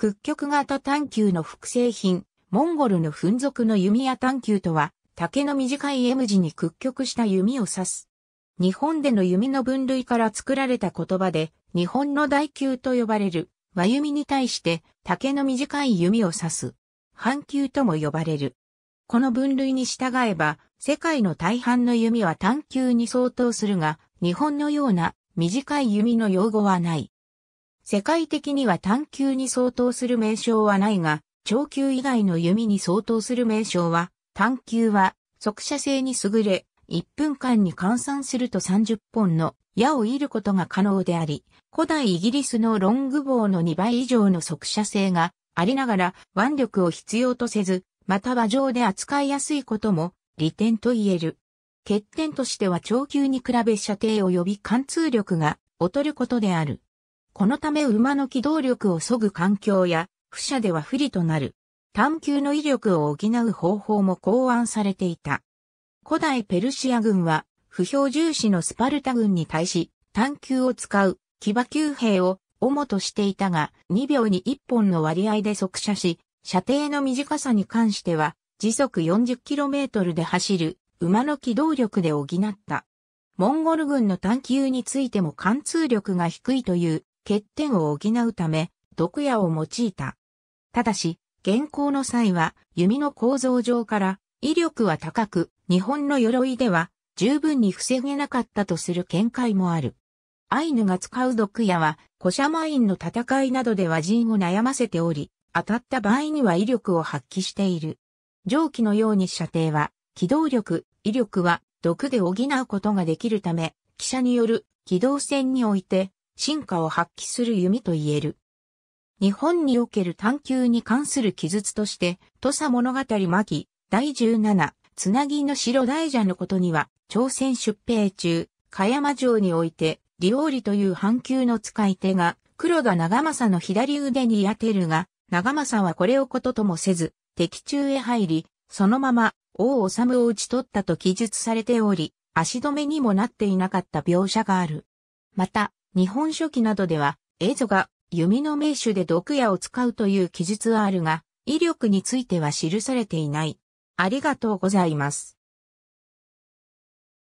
屈曲型探求の複製品、モンゴルの粉俗の弓矢探求とは、竹の短い M 字に屈曲した弓を指す。日本での弓の分類から作られた言葉で、日本の大球と呼ばれる、和弓に対して竹の短い弓を指す。半球とも呼ばれる。この分類に従えば、世界の大半の弓は短球に相当するが、日本のような短い弓の用語はない。世界的には短求に相当する名称はないが、長級以外の弓に相当する名称は、短求は速射性に優れ、1分間に換算すると30本の矢を射ることが可能であり、古代イギリスのロング棒の2倍以上の速射性がありながら腕力を必要とせず、または上で扱いやすいことも利点と言える。欠点としては長級に比べ射程及び貫通力が劣ることである。このため馬の機動力を削ぐ環境や、不射では不利となる。探求の威力を補う方法も考案されていた。古代ペルシア軍は、不評重視のスパルタ軍に対し、探求を使う騎馬級兵を主としていたが、2秒に1本の割合で速射し、射程の短さに関しては、時速 40km で走る馬の機動力で補った。モンゴル軍の探求についても貫通力が低いという欠点を補うため、毒矢を用いた。ただし、現行の際は、弓の構造上から、威力は高く、日本の鎧では、十分に防げなかったとする見解もある。アイヌが使う毒矢は、古社マインの戦いなどでは陣を悩ませており、当たった場合には威力を発揮している。蒸気のように射程は、機動力、威力は毒で補うことができるため、記者による機動戦において進化を発揮する弓と言える。日本における探求に関する記述として、土佐物語巻第17、つなぎの城大蛇のことには、朝鮮出兵中、香山城において、リオーリという半球の使い手が、黒田長政の左腕に当てるが、長政はこれをことともせず、敵中へ入り、そのまま、王治を討ち取ったと記述されており、足止めにもなっていなかった描写がある。また、日本書紀などでは、映像が弓の名手で毒矢を使うという記述はあるが、威力については記されていない。ありがとうございます。